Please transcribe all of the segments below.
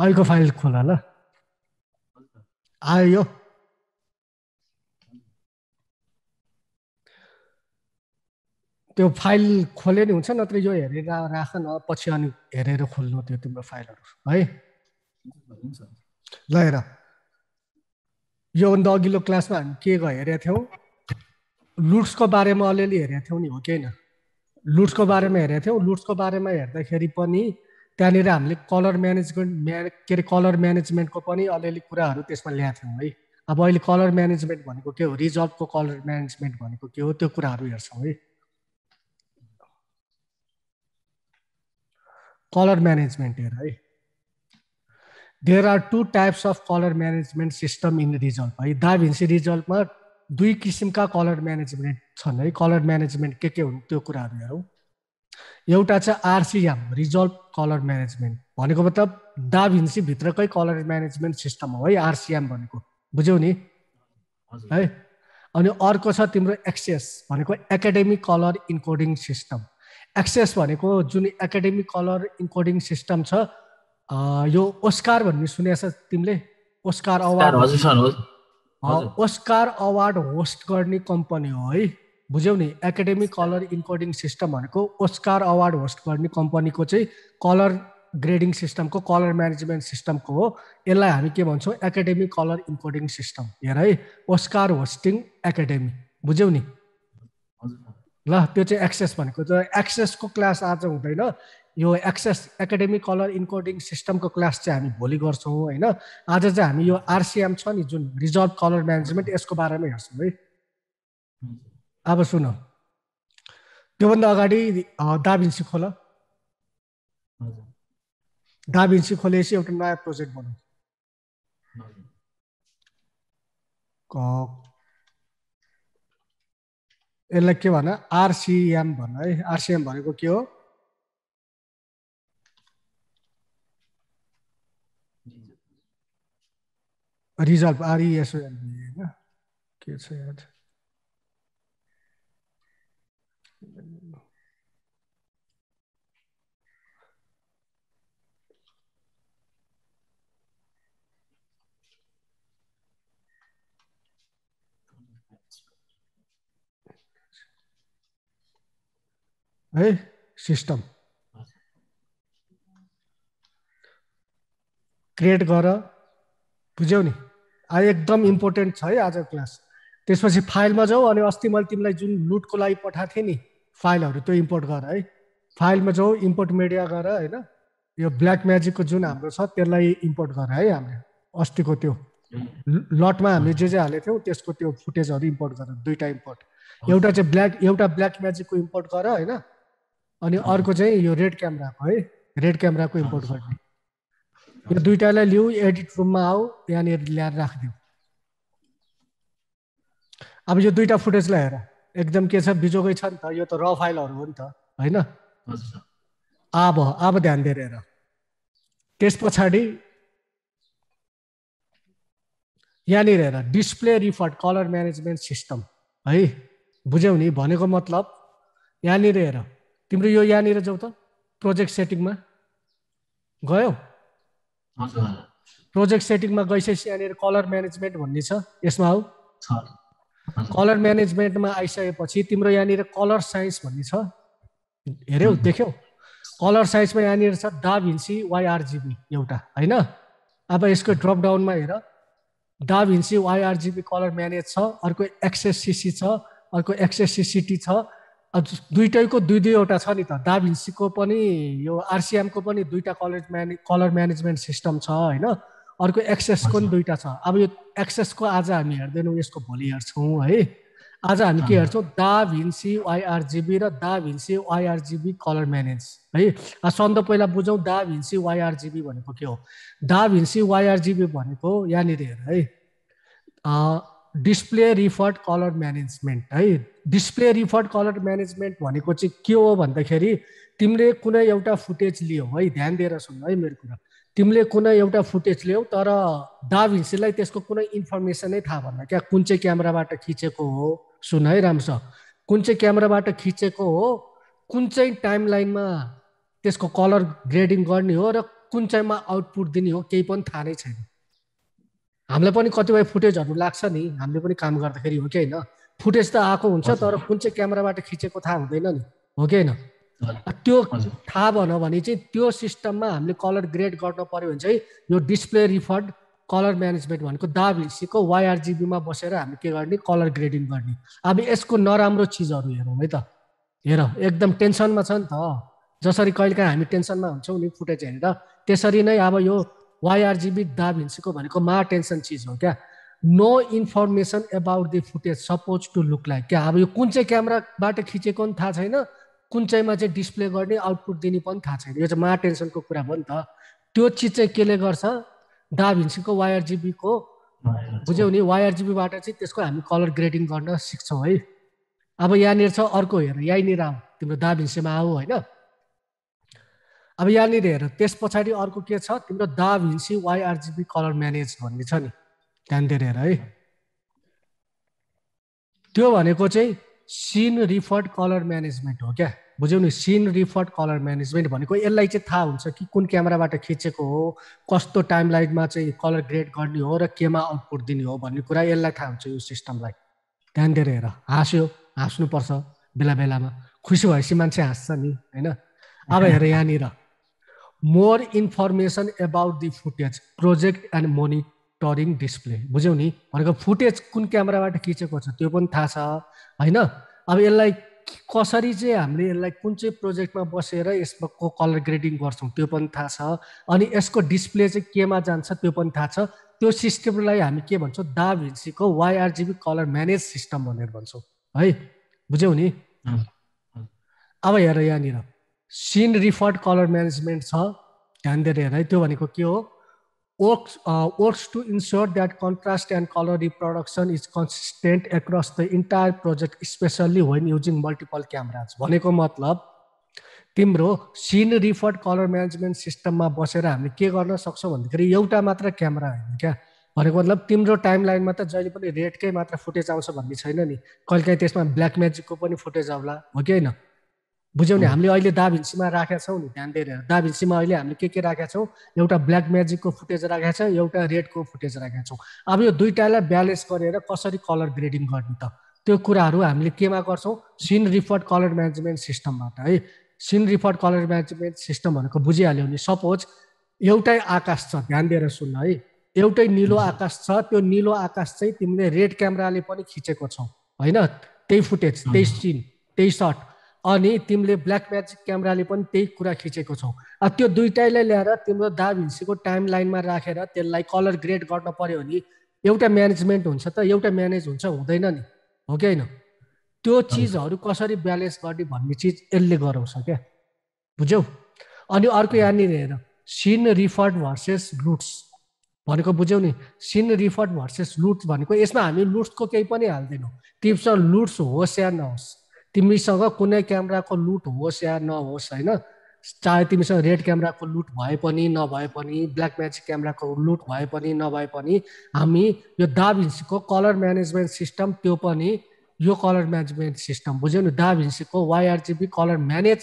अहिलेको फाइल खोला ल आयो त्यो फाइल खोले नि हुन्छ नत्र यो हेरेर राख न पछि अनि हेरेर खोल्नु त्यो तिम्रो फाइलहरू है ल हेर यो योभन्दा अघिल्लो क्लासमा हामी के हेरेका थियौँ लुट्सको बारेमा अलिअलि हेरेका थियौँ नि हो कि होइन लुट्सको बारेमा हेरेका थियौँ लुट्सको बारेमा हेर्दाखेरि पनि त्यहाँनिर हामीले कलर म्यानेजमेन्ट म्याने के अरे कलर म्यानेजमेन्टको पनि अलिअलि कुराहरू त्यसमा ल्याएको थियौँ है अब अहिले कलर म्यानेजमेन्ट भनेको के हो रिजर्भको कलर म्यानेजमेन्ट भनेको के हो त्यो कुराहरू हेर्छौँ है कलर म्यानेजमेन्ट हेर है there are two types of colour management system in result है दा भिन्सी रिजल्टमा दुई किसिमका कलर म्यानेजमेन्ट छन् है कलर म्यानेजमेन्ट के के हुन् त्यो कुराहरू हेरौँ एउटा छ आरसिएम रिजल्भ कलर म्यानेजमेन्ट भनेको मतलब भित्रकै कलर म्यानेजमेन्ट सिस्टम हो है आरसिएम भनेको बुझ्यौ नि है अनि अर्को छ तिम्रो एक्सेस भनेको academic colour encoding system access भनेको जुन एकाडेमिक कलर इन्कोडिङ सिस्टम छ यो ओस्कार भन्ने सुनेछ तिमीले Oscar award Oscar award host गर्ने कम्पनी हो है बुझ्यौ नि एकाडेमिक कलर इन्कोडिङ सिस्टम भनेको ओस्कार अवार्ड होस्ट गर्ने कम्पनीको चाहिँ कलर ग्रेडिङ सिस्टमको कलर म्यानेजमेन्ट सिस्टमको हो यसलाई हामी के भन्छौँ एकाडेमिक कलर इन्कोडिङ सिस्टम हेर है ओस्कार होस्टिङ एकाडेमी बुझ्यौ नि ल त्यो चाहिँ एक्सेस भनेको त एक्सेसको क्लास आज हुँदैन यो एक्सेस एकाडेमिक कलर इन्कोडिङ सिस्टमको क्लास चाहिँ हामी भोलि गर्छौँ होइन आज चाहिँ हामी यो आरसिएम छ नि जुन रिजर्भ कलर म्यानेजमेन्ट यसको बारेमा हेर्छौँ है अब सुन त्योभन्दा अगाडि दाबिन्सी खोल दाबिन्सी खोलेपछि एउटा नयाँ प्रोजेक्ट बनाउ यसलाई के भन आरसिएम भन है आरसिएम भनेको के हो रिजल्भ आरइएसओ होइन के छ याद है सिस्टम क्रिएट गर बुझ्यौ नि एकदम इम्पोर्टेन्ट छ है आजको क्लास त्यसपछि फाइलमा जाऊ अनि अस्ति मैले तिमीलाई जुन लुटको लागि पठाएको थिएँ नि फाइलहरू त्यो इम्पोर्ट गर है फाइलमा जाऊ इम्पोर्ट मिडिया गर होइन यो ब्ल्याक म्याजिकको जुन हाम्रो छ त्यसलाई इम्पोर्ट गर है हामीले अस्तिको त्यो लटमा हामीले जे जे हालेको थियौँ त्यसको त्यो फुटेजहरू इम्पोर्ट गर दुइटा इम्पोर्ट एउटा चाहिँ ब्ल्याक एउटा ब्ल्याक म्याजिकको इम्पोर्ट गर होइन अनि अर्को चाहिँ यो रेड क्यामेराको है रेड क्यामेराको इम्पोर्ट गर्ने यो दुइटालाई लिऊ एडिट रुममा आऊ यहाँनिर ल्याएर राखिदिऊ अब यो दुइटा फुटेजलाई हेर एकदम के छ बिजोकै छ नि त यो त र फाइलहरू हो नि त होइन अब अब ध्यान दिएर हेर त्यस पछाडि यहाँनिर हेर display referred colour management system है बुझ्यौ नि भनेको मतलब यहाँनिर हेर तिम्रो यो यहाँनिर जाउ त प्रोजेक्ट सेटिङमा गयौ प्रोजेक्ट सेटिङमा गइसकेपछि यहाँनिर कलर म्यानेजमेन्ट भन्ने छ यसमा हौ कलर म्यानेजमेन्टमा आइसकेपछि तिम्रो यहाँनिर कलर साइन्स भन्ने छ हेऱ्यौ देख्यौ कलर साइन्समा यहाँनिर छ डाभिन्सी वाइआरजिबी एउटा होइन अब यसको ड्रप डाउनमा हेर डाभिन्सी वाइआरजिबी कलर म्यानेज छ अर्को एक्सएससिसी छ अर्को एक्सएससिसिटी छ दुइटैको दुई दुईवटा छ नि त डाभिन्सीको पनि यो आरसिएमको पनि दुईवटा कलर म्याने कलर म्यानेजमेन्ट सिस्टम छ होइन अर्को एक्सेसको पनि दुईवटा छ अब यो एक्सेसको आज हामी हेर्दैनौँ यसको भोलि हेर्छौँ है आज हामी के हेर्छौँ दा भिन्सी वाइआरजिबी र दा भिन्सी वाइआरजिबी कलर म्यानेज है सन्द पहिला बुझौँ दा भिन्सी वाइआरजिबी भनेको के हो दा भिन्सी वाइआरजिबी भनेको यहाँनिर हेर है डिस्प्ले रिफर्ड कलर म्यानेजमेन्ट है डिस्प्ले रिफर्ड कलर म्यानेजमेन्ट भनेको चाहिँ के हो भन्दाखेरि तिमीले कुनै एउटा फुटेज लियौ है ध्यान दिएर सुन्नु है मेरो कुरा तिमीले कुनै एउटा फुटेज लियौ तर डाभिन्सीलाई त्यसको कुनै इन्फर्मेसनै थाहा भन्न क्या कुन चाहिँ क्यामेराबाट खिचेको हो सुन है राम्रोसँग कुन चाहिँ क्यामराबाट खिचेको हो कुन चाहिँ टाइम लाइनमा त्यसको कलर ग्रेडिङ गर्ने हो र कुन चाहिँमा आउटपुट दिने हो केही पनि थाहा नै छैन हामीलाई पनि कतिपय फुटेजहरू लाग्छ नि हामीले पनि काम गर्दाखेरि हो कि होइन फुटेज त आएको हुन्छ तर कुन चाहिँ क्यामेराबाट खिचेको थाहा हुँदैन नि हो कि होइन त्यो थाहा भन भने चाहिँ त्यो सिस्टममा हामीले कलर ग्रेड गर्नु पऱ्यो भने चाहिँ यो डिस्प्ले रिफर्ड कलर म्यानेजमेन्ट भनेको दाबिसीको वाइआरजिबीमा बसेर हामी के गर्ने कलर ग्रेडिङ गर्ने अब यसको नराम्रो चिजहरू हेरौँ है त हेर एकदम टेन्सनमा छ नि त जसरी कहिलेकाहीँ हामी टेन्सनमा हुन्छौँ नि फुटेज हेरेर त्यसरी नै अब यो वाइआरजिबी भिन्सीको भनेको मा टेन्सन चिज हो क्या no information about the footage suppose to look like क्या अब यो कुन चाहिँ क्यामराबाट खिचेको पनि थाहा छैन कुन चाहिँमा चाहिँ डिस्प्ले गर्ने आउटपुट दिने पनि थाहा छैन यो चाहिँ मा टेन्सनको कुरा हो नि त त्यो चिज चाहिँ केले गर्छ भिन्सीको वाइआरजिबीको बुझ्यौ नि वाइआरजिबीबाट चाहिँ त्यसको हामी कलर ग्रेडिङ गर्न सिक्छौँ है अब यहाँनिर छ अर्को हेर यहीँनिर आऊ तिम्रो भिन्सीमा आऊ होइन अब यहाँनिर हेर त्यस पछाडि अर्को के छ तिम्रो दा भिन्सी वाइआरजिबी कलर म्यानेज भन्ने छ नि त्यहाँनिर हेर है त्यो भनेको चाहिँ सिन रिफर्ड कलर म्यानेजमेन्ट हो क्या बुझ्यौ नि सिन रिफर्ड कलर म्यानेजमेन्ट भनेको यसलाई चाहिँ थाहा हुन्छ कि कुन क्यामेराबाट खिचेको हो कस्तो टाइम लाइनमा चाहिँ कलर ग्रेड गर्ने हो र केमा आउटपुट दिने हो भन्ने कुरा यसलाई थाहा हुन्छ यो सिस्टमलाई त्यहाँनिर हेर हाँस्यो हाँस्नुपर्छ बेला बेलामा खुसी भएपछि मान्छे हाँस्छ नि होइन अब हेर यहाँनिर more information about the footage project and monitoring display बुझ्यौ नि भनेको फुटेज कुन क्यामेराबाट खिचेको छ त्यो पनि थाहा छ होइन अब यसलाई कसरी चाहिँ हामीले यसलाई कुन चाहिँ प्रोजेक्टमा बसेर यसको कलर ग्रेडिङ गर्छौँ त्यो पनि थाहा छ अनि यसको डिस्प्ले चाहिँ केमा जान्छ त्यो पनि थाहा छ त्यो सिस्टमलाई हामी के भन्छौँ दा भिन्सीको वाइआरजिबी कलर म्यानेज सिस्टम भनेर भन्छौँ है बुझ्यौ नि अब हेर यहाँनिर सिन रिफर्ड कलर म्यानेजमेन्ट छ ध्यान दिएर हेर है त्यो भनेको के हो works works to ensure that contrast and colour reproduction is consistent across the entire project specially when using multiple cameras भनेको मतलब तिम्रो सिन रिफर्ड कलर म्यानेजमेन्ट सिस्टममा बसेर हामी के गर्न सक्छौँ भन्दाखेरि एउटा मात्र क्यामरा होइन क्या भनेको मतलब तिम्रो टाइम लाइनमा त जहिले पनि रेडकै मात्र फुटेज आउँछ भन्ने छैन नि कहिलेकाहीँ त्यसमा ब्ल्याक म्याजिकको पनि फुटेज आउला हो कि होइन बुझ्यौँ हामीले अहिले दाभिन्सीमा राखेका छौँ नि ध्यान दिएर दाभिन्सीमा अहिले हामीले के के राखेका छौँ एउटा ब्ल्याक म्याजिकको फुटेज राखेका छौँ एउटा रेडको फुटेज राखेका छौँ अब यो दुइटालाई ब्यालेन्स गरेर कसरी कलर ग्रेडिङ गर्ने त त्यो कुराहरू हामीले केमा गर्छौँ सिन रिफर्ड कलर म्यानेजमेन्ट सिस्टमबाट है scene referred colour management system भनेको बुझिहाल्यो भने सपोज एउटै आकाश छ ध्यान दिएर सुन्न है एउटै निलो आकाश छ त्यो निलो आकाश चाहिँ तिमीले रेड क्यामेराले पनि खिचेको छौ होइन त्यही फुटेज त्यही सिन त्यही सर्ट अनि तिमीले ब्ल्याक म्याजिक क्यामेराले पनि त्यही कुरा खिचेको छौ अब त्यो दुइटैलाई ल्याएर तिम्रो दाभिन्सीको टाइम लाइनमा राखेर त्यसलाई कलर ग्रेड गर्न पऱ्यो भने एउटा म्यानेजमेन्ट हुन्छ त एउटा म्यानेज हुन्छ हुँदैन नि हो कि होइन त्यो चिजहरू कसरी ब्यालेन्स गर्ने भन्ने चिज यसले गराउँछ क्या बुझ्यौ अनि अर्को यहाँनिर हेर सिन रिफर्ड भर्सेस लुट्स भनेको बुझ्यौ नि सिन रिफर्ड भर्सेस लुट्स भनेको यसमा हामी लुट्सको केही पनि हाल्दैनौँ टिप्स लुट्स होस् या नहोस् तिमीसँग कुनै क्यामेराको लुट होस् या नहोस् होइन चाहे तिमीसँग रेड क्यामेराको लुट भए पनि नभए पनि ब्ल्याक म्याजिक क्यामेराको लुट भए पनि नभए पनि हामी यो दाभिन्सीको कलर म्यानेजमेन्ट सिस्टम त्यो पनि यो कलर म्यानेजमेन्ट सिस्टम बुझ्यौ नि दाभिन्सीको वाइआरजिबी कलर म्यानेज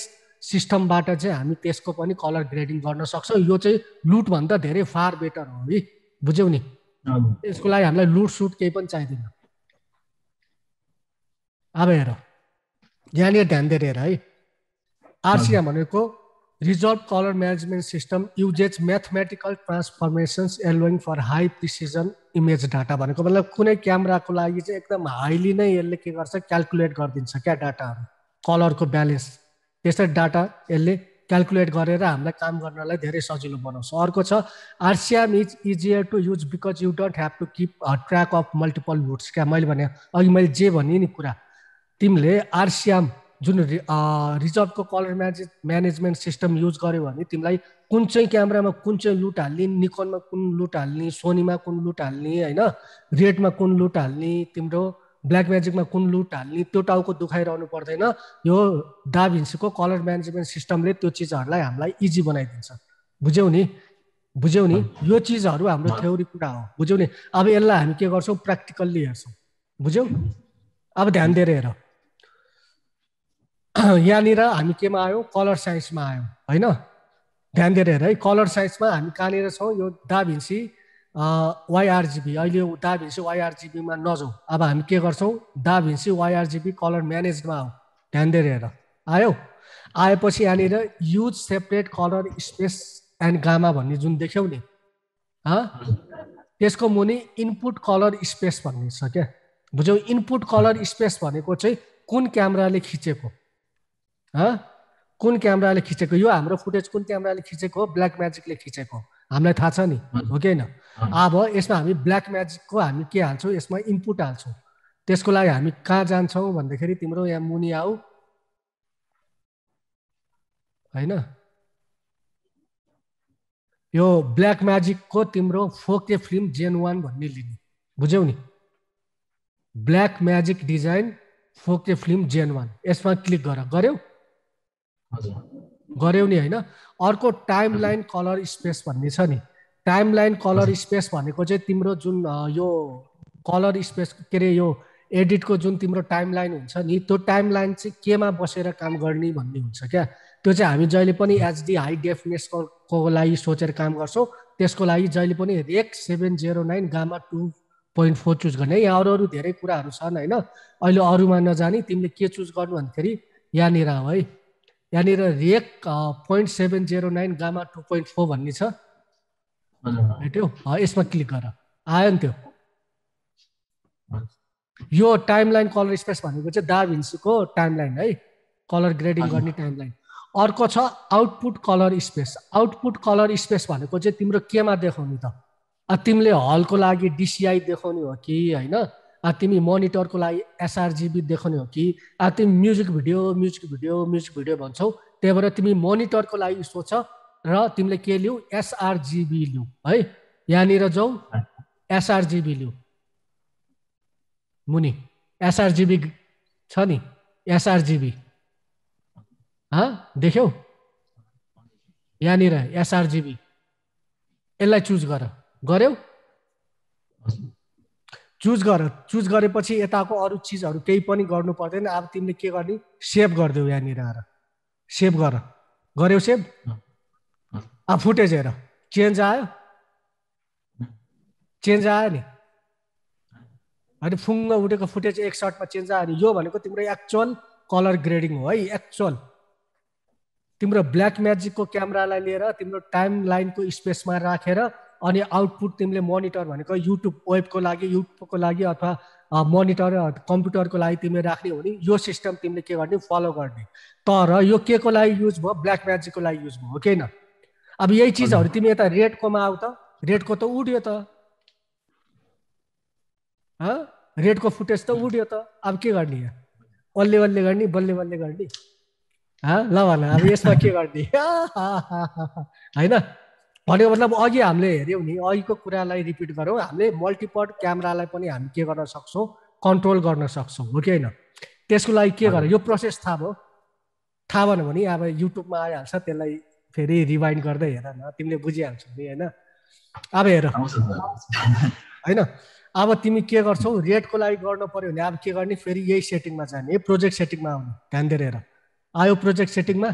सिस्टमबाट चाहिँ हामी त्यसको पनि कलर ग्रेडिङ गर्न सक्छौँ यो चाहिँ लुटभन्दा धेरै फार बेटर हो है बुझ्यौ नि यसको लागि हामीलाई लुट सुट केही पनि चाहिँदैन अब हेर यहाँनिर ध्यान दिएर हेर है आरसिएम भनेको resolve colour management system uses mathematical transformations allowing for high precision image data भनेको मतलब कुनै क्यामेराको लागि चाहिँ एकदम हाइली नै यसले के गर्छ क्यालकुलेट गरिदिन्छ क्या डाटाहरू कलरको ब्यालेन्स त्यस्तै डाटा यसले क्यालकुलेट गरेर हामीलाई काम गर्नलाई धेरै सजिलो बनाउँछ अर्को छ RCM is easier to use because you don't have to keep track of multiple routes क्या मैले भने अघि मैले जे भने नि कुरा तिमीले आरसिएम जुन रिजर्भको colour manage management system use गर्यो भने तिमीलाई कुन चाहिँ क्यामेरामा कुन चाहिँ लुट हाल्ने निकोनमा कुन लुट हाल्ने सोनीमा कुन लुट हाल्ने होइन रेडमा कुन लुट हाल्ने तिम्रो ब्ल्याक म्याजिकमा कुन लुट हाल्ने त्यो टाउको दुखाइरहनु पर्दैन यो डाभिन्सीको कलर म्यानेजमेन्ट सिस्टमले त्यो चिजहरूलाई हामीलाई इजी बनाइदिन्छ बुझ्यौ नि बुझ्यौ नि यो चिजहरू हाम्रो थ्योरी कुरा हो बुझ्यौ नि अब यसलाई हामी के गर्छौँ प्र्याक्टिकल्ली हेर्छौँ बुझ्यौ अब ध्यान दिएर हेर यहाँनिर हामी केमा आयौँ कलर साइन्समा आयौँ होइन ध्यान दिएर हेर है कलर साइन्समा हामी कहाँनिर छौँ यो दाभिन्सी वाइआरजिबी अहिले दाभिन्सी वाइआरजिबीमा नजाउँ अब हामी के गर्छौँ दाभिन्सी वाइआरजिबी कलर म्यानेजमा आऊ ध्यान दिएर हेर आयो आएपछि यहाँनिर use separate colour space and gamma भन्ने जुन देख्यौ नि त्यसको मुनि इनपुट कलर स्पेस भन्ने छ क्या बुझ्यौ इनपुट कलर स्पेस भनेको चाहिँ कुन क्यामेराले खिचेको कुन क्यामराले खिचेको यो हाम्रो फुटेज कुन क्यामेराले खिचेको हो ब्ल्याक म्याजिकले खिचेको हामीलाई थाहा छ नि हो कि होइन अब यसमा हामी ब्ल्याक म्याजिकको हामी के हाल्छौँ यसमा इनपुट हाल्छौँ त्यसको लागि हामी कहाँ जान्छौँ भन्दाखेरि तिम्रो यहाँ मुनि आऊ होइन यो ब्ल्याक म्याजिकको तिम्रो फोके फिल्म जेन वान भन्ने लिने बुझ्यौ नि black magic design four K film gen one यसमा क्लिक गर गऱ्यौ गऱ्यौ नि होइन अर्को टाइम लाइन कलर स्पेस भन्ने छ नि टाइम लाइन कलर स्पेस भनेको चाहिँ तिम्रो जुन यो कलर स्पेस के अरे यो एडिटको जुन तिम्रो टाइम लाइन हुन्छ नि त्यो टाइम लाइन चाहिँ केमा बसेर काम गर्ने भन्ने हुन्छ क्या त्यो चाहिँ हामी जहिले पनि एचडी हाई डेफनेसको को लागि सोचेर काम गर्छौँ त्यसको लागि जहिले पनि एक seven zero nine gamma two point four चुज गर्ने यहाँ अरू अरू धेरै कुराहरू छन् होइन अहिले अरूमा नजाने तिमीले के चुज गर्नु भन्दाखेरि यहाँनिर हो है यहाँनिर rec point seven zero nine gamma two point four भन्ने छ भेट्यो यसमा क्लिक गर आयो नि त्यो यो टाइम लाइन कलर स्पेस भनेको चाहिँ दा भिन्सीको टाइम लाइन है कलर ग्रेडिङ गर्ने टाइम लाइन अर्को छ output colour space output colour space भनेको चाहिँ तिम्रो केमा देखाउने त तिमीले हलको लागि डिसिआई देखाउने हो कि होइन तिमी मोनिटरको लागि एसआरजिबी देखाउने हो कि तिमी music video music video music video भन्छौ त्यही भएर तिमी मोनिटरको लागि सोच र तिमीले के लिऊ एसआरजिबी लिऊ है यहाँनिर जाऊ एसआरजिबी लिऊ मुनि एसआरजिबी छ नि एसआरजिबी देख्यौ यहाँनिर एसआरजिबी यसलाई चुज गर गऱ्यौ चुज गर चुज गरेपछि यताको अरू चिजहरू केही पनि गर्नु पर्दैन अब तिमीले के गर्ने सेभ गरिदेऊ यहाँनिर आएर सेभ गर गर्यौ सेभ अब फुटेज हेर चेन्ज आयो चेन्ज आयो नि होइन फुङ्ग उठेको फुटेज एक सर्टमा चेन्ज आयो नि यो भनेको तिम्रो एक्चुअल कलर ग्रेडिङ हो है एक्चुअल तिम्रो ब्ल्याक म्याजिकको क्यामरालाई लिएर तिम्रो टाइम लाइनको स्पेसमा राखेर अनि आउटपुट तिमीले मोनिटर भनेको युट्युब वेबको लागि युट्युबको लागि अथवा मोनिटर कम्प्युटरको लागि तिमीले राख्ने हो नि यो सिस्टम तिमीले के गर्ने फलो गर्ने तर यो के को लागि युज भयो ब्ल्याक म्याजिकको लागि युज भयो हो किन अब यही चिजहरू तिमी यता रेडकोमा आऊ त रेडको त उड्यो त रेडको फुटेज त उड्यो त अब के गर्ने अल्ले बल्ले गर्ने बल्ले बल्ले गर्ने ल भन अब यसमा के गर्ने होइन भनेको मतलब अघि हामीले हेऱ्यौँ नि अघिको कुरालाई रिपिट गरौँ हामीले मल्टिपल क्यामेरालाई पनि हामी के गर्न सक्छौँ कन्ट्रोल गर्न सक्छौँ हो कि होइन त्यसको लागि के गर यो प्रोसेस थाहा भयो थाहा भएन भने अब युट्युबमा आइहाल्छ त्यसलाई फेरि रिभाइन्ड गर्दै हेर न तिमीले बुझिहाल्छौ नि होइन अब हेर होइन अब तिमी के गर्छौ रेटको लागि गर्नु पऱ्यो भने अब के गर्ने फेरि यही सेटिङमा जाने प्रोजेक्ट सेटिङमा आउने ध्यान दिएर हेर आयो प्रोजेक्ट सेटिङमा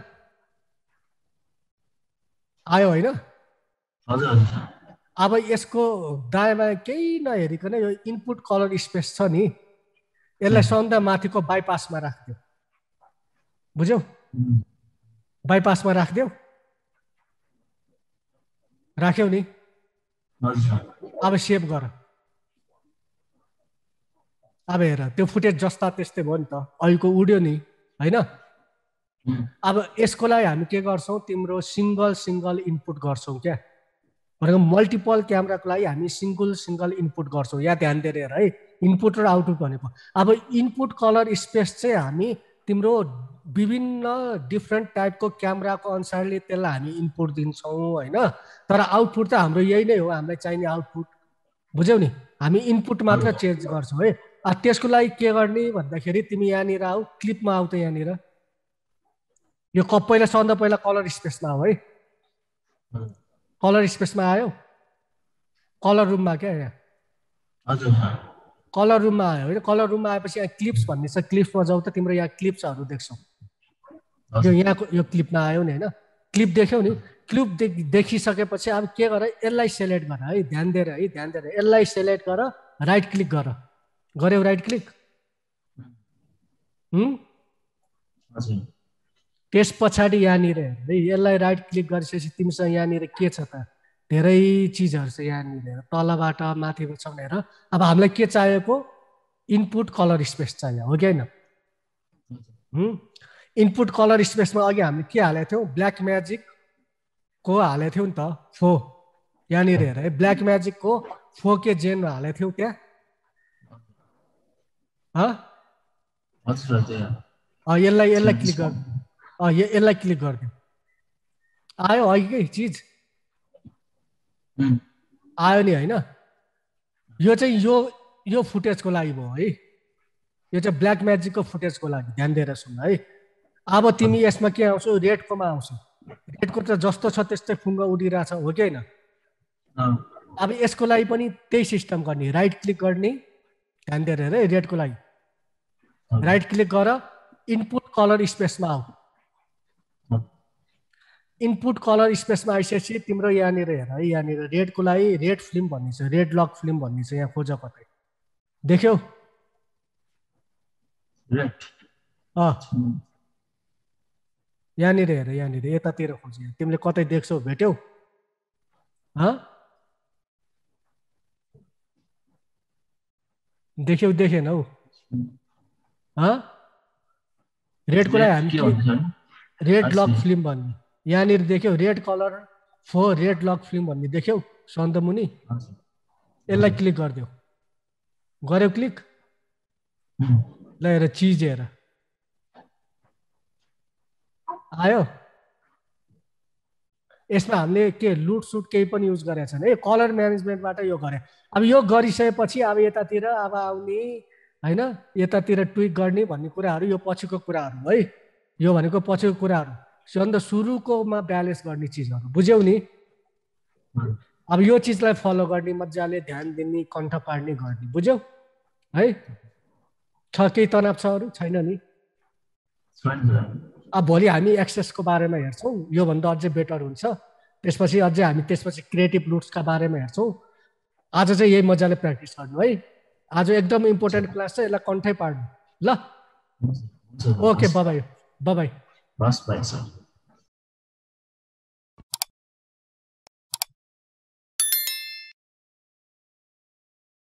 आयो होइन हजुर अब यसको दायाँमा केही नहेरिकन यो इनपुट कलर स्पेस छ नि यसलाई सधैँ माथिको बाइपासमा राखिदियो बुझ्यौ बाइपासमा राखिदेऊ राख्यौ नि अब सेभ गर अब हेर त्यो फुटेज जस्ता त्यस्तै भयो नि त अहिलेको उड्यो नि होइन अब यसको लागि हामी के गर्छौँ तिम्रो सिङ्गल सिङ्गल इनपुट गर्छौँ क्या भनेको मल्टिपल क्यामराको लागि हामी सिङ्गल सिङ्गल इनपुट गर्छौँ या ध्यान दिएर है इनपुट र आउटपुट भनेको अब इनपुट कलर स्पेस चाहिँ हामी तिम्रो विभिन्न डिफ्रेन्ट टाइपको क्यामराको अनुसारले त्यसलाई हामी इनपुट दिन्छौँ होइन तर आउटपुट त हाम्रो यही नै हो हामीलाई चाहिने आउटपुट बुझ्यौ नि हामी इनपुट मात्र चेन्ज गर्छौँ है त्यसको लागि के गर्ने भन्दाखेरि तिमी यहाँनिर आऊ क्लिपमा आऊ त यहाँनिर यो क पहिला सन्दा पहिला कलर स्पेसमा आऊ है कलर स्पेसमा आयो कलर रुममा क्या यहाँ कलर रुममा आयो होइन कलर रुममा आएपछि यहाँ क्लिप्स भन्ने छ क्लिप्समा जाउँ त तिम्रो यहाँ क्लिप्सहरू देख्छौ यो यहाँको यो क्लिपमा आयो नि होइन क्लिप देख्यौ नि क्लिप दे, देखिसकेपछि अब के गर यसलाई सेलेक्ट गर है ध्यान दिएर है ध्यान दिएर यसलाई सेलेक्ट गर राइट क्लिक गर गऱ्यौ राइट क्लिक त्यस पछाडि यहाँनिर हेर्दै यसलाई राइट क्लिक गरिसकेपछि तिमीसँग यहाँनिर के छ त धेरै चिजहरू छ यहाँनिर तलबाट माथिबाट भनेर अब हामीलाई के चाहिएको इनपुट कलर स्पेस चाहियो हो कि होइन इनपुट कलर स्पेसमा अघि हामी के हालेको थियौँ ब्ल्याक म्याजिकको हालेको थियौँ नि त फो यहाँनिर हेर है ब्ल्याक म्याजिकको फो के जेन हालेको थियौँ त्यहाँ यसलाई यसलाई क्लिक गर्नु यसलाई क्लिक गरिदिउँ आयो है कि चिज आयो नि होइन यो चाहिँ यो यो फुटेजको लागि भयो है यो चाहिँ ब्ल्याक म्याजिकको फुटेजको लागि ध्यान दिएर सुन है अब तिमी यसमा के आउँछौ रेडकोमा आउँछौ रेडको त जस्तो छ त्यस्तै फुङ्ग उडिरहेछ हो कि होइन अब यसको लागि पनि त्यही सिस्टम गर्ने राइट क्लिक गर्ने ध्यान दिएर हेर रेडको लागि राइट क्लिक गर इनपुट कलर स्पेसमा आऊ इनपुट कलर स्पेसमा आइसकेपछि तिम्रो यहाँनिर हेर है यहाँनिर रेडको लागि रेड फिल्म भन्ने छ रेड लक फिल्म भन्ने छ यहाँ खोज कतै देख्यौ यहाँनिर हेर यहाँनिर यतातिर खोज तिमीले कतै देख्छौ भेट्यौ देख्यौ देखेन हौ रेडको लागि हामी रेड लक फिल्म भन्ने यहाँनिर देख्यौ red colour for red log film भन्ने देख्यौ सन्दमुनि यसलाई क्लिक गरिदेऊ गर्यो क्लिक ल हेर चिज हेर आयो यसमा हामीले के लुट सुट केही पनि युज गरेका छैन है कलर म्यानेजमेन्टबाट यो गरे अब यो गरिसकेपछि अब यतातिर अब आउने होइन यतातिर ट्विक गर्ने भन्ने कुराहरू यो पछिको कुराहरू है यो भनेको पछिको कुराहरू अन्त सुरुकोमा ब्यालेन्स गर्ने चिजहरू बुझ्यौ नि अब यो चिजलाई फलो गर्ने मजाले ध्यान दिने कण्ठ पार्ने गर्ने बुझ्यौ है छ केही तनाव छ अरू छैन नि अब भोलि हामी एक्सेसको बारेमा हेर्छौँ योभन्दा अझै बेटर हुन्छ त्यसपछि अझै हामी त्यसपछि क्रिएटिभ रुट्सका बारेमा हेर्छौँ आज चाहिँ यही मजाले प्र्याक्टिस गर्नु है आज एकदम इम्पोर्टेन्ट क्लास छ यसलाई कन्ठै पार्नु ल ओके बाबाई बाबाई बस भाइ सर